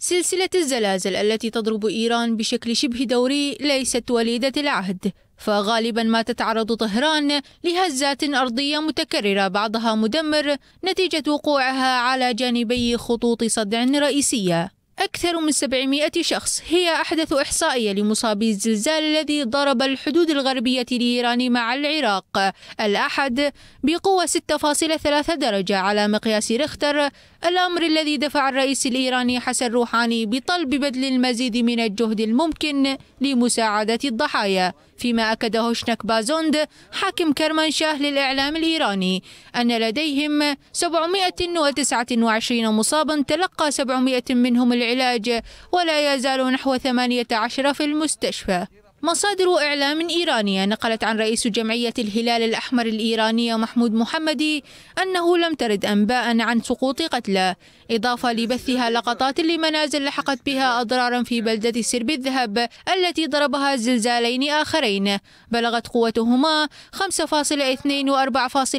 سلسلة الزلازل التي تضرب إيران بشكل شبه دوري ليست وليدة العهد فغالبا ما تتعرض طهران لهزات أرضية متكررة بعضها مدمر نتيجة وقوعها على جانبي خطوط صدع رئيسية أكثر من 700 شخص هي أحدث إحصائية لمصابي الزلزال الذي ضرب الحدود الغربية لإيران مع العراق الأحد بقوة 6.3 درجة على مقياس ريختر الأمر الذي دفع الرئيس الإيراني حسن روحاني بطلب بذل المزيد من الجهد الممكن لمساعدة الضحايا فيما أكد هوشنك بازوند حاكم كرمانشاه للإعلام الإيراني أن لديهم 729 مصابا تلقى 700 منهم العراق العلاج ولا يزال نحو 18 في المستشفى مصادر إعلام إيرانية نقلت عن رئيس جمعية الهلال الأحمر الإيرانية محمود محمدي أنه لم ترد أنباء عن سقوط قتلى إضافة لبثها لقطات لمنازل لحقت بها أضرارا في بلدة سرب الذهب التي ضربها زلزالين آخرين بلغت قوتهما 5.2 و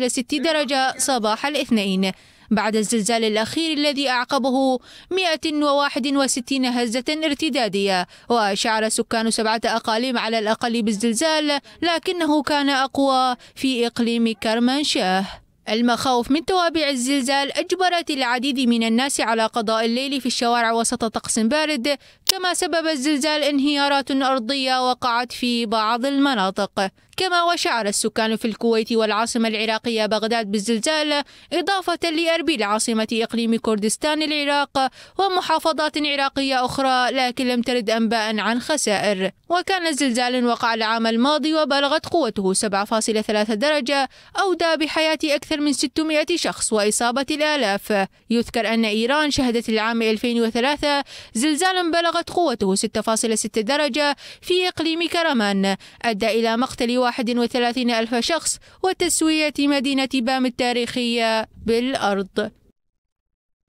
4.6 درجة صباح الاثنين بعد الزلزال الأخير الذي أعقبه 161 هزة ارتدادية وشعر سكان سبعة أقاليم على الأقل بالزلزال لكنه كان أقوى في إقليم كرمانشاه المخاوف من توابع الزلزال أجبرت العديد من الناس على قضاء الليل في الشوارع وسط طقس بارد كما سبب الزلزال انهيارات أرضية وقعت في بعض المناطق كما وشعر السكان في الكويت والعاصمة العراقية بغداد بالزلزال إضافة لأربيل عاصمة إقليم كردستان العراق ومحافظات عراقية أخرى لكن لم ترد أنباء عن خسائر وكان زلزال وقع العام الماضي وبلغت قوته 7.3 درجة أودى بحياة أكثر أكثر من 600 شخص وإصابة الآلاف يذكر أن إيران شهدت العام 2003 زلزالا بلغت قوته 6.6 درجة في إقليم كرمان أدى إلى مقتل 31 ألف شخص وتسوية مدينة بام التاريخية بالأرض